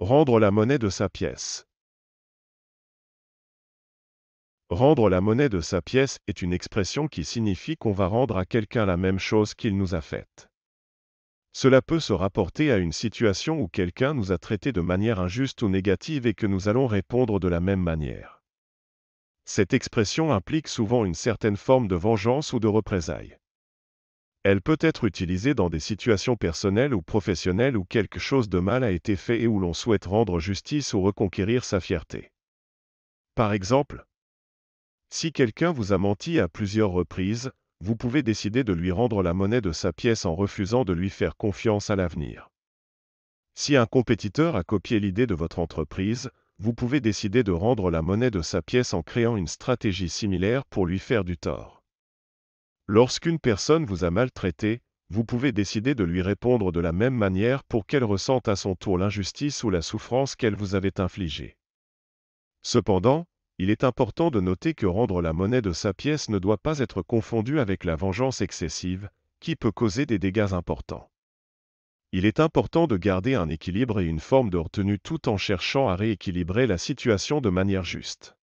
Rendre la monnaie de sa pièce. Rendre la monnaie de sa pièce est une expression qui signifie qu'on va rendre à quelqu'un la même chose qu'il nous a faite. Cela peut se rapporter à une situation où quelqu'un nous a traités de manière injuste ou négative et que nous allons répondre de la même manière. Cette expression implique souvent une certaine forme de vengeance ou de représailles. Elle peut être utilisée dans des situations personnelles ou professionnelles où quelque chose de mal a été fait et où l'on souhaite rendre justice ou reconquérir sa fierté. Par exemple, si quelqu'un vous a menti à plusieurs reprises, vous pouvez décider de lui rendre la monnaie de sa pièce en refusant de lui faire confiance à l'avenir. Si un compétiteur a copié l'idée de votre entreprise, vous pouvez décider de rendre la monnaie de sa pièce en créant une stratégie similaire pour lui faire du tort. Lorsqu'une personne vous a maltraité, vous pouvez décider de lui répondre de la même manière pour qu'elle ressente à son tour l'injustice ou la souffrance qu'elle vous avait infligée. Cependant, il est important de noter que rendre la monnaie de sa pièce ne doit pas être confondue avec la vengeance excessive, qui peut causer des dégâts importants. Il est important de garder un équilibre et une forme de retenue tout en cherchant à rééquilibrer la situation de manière juste.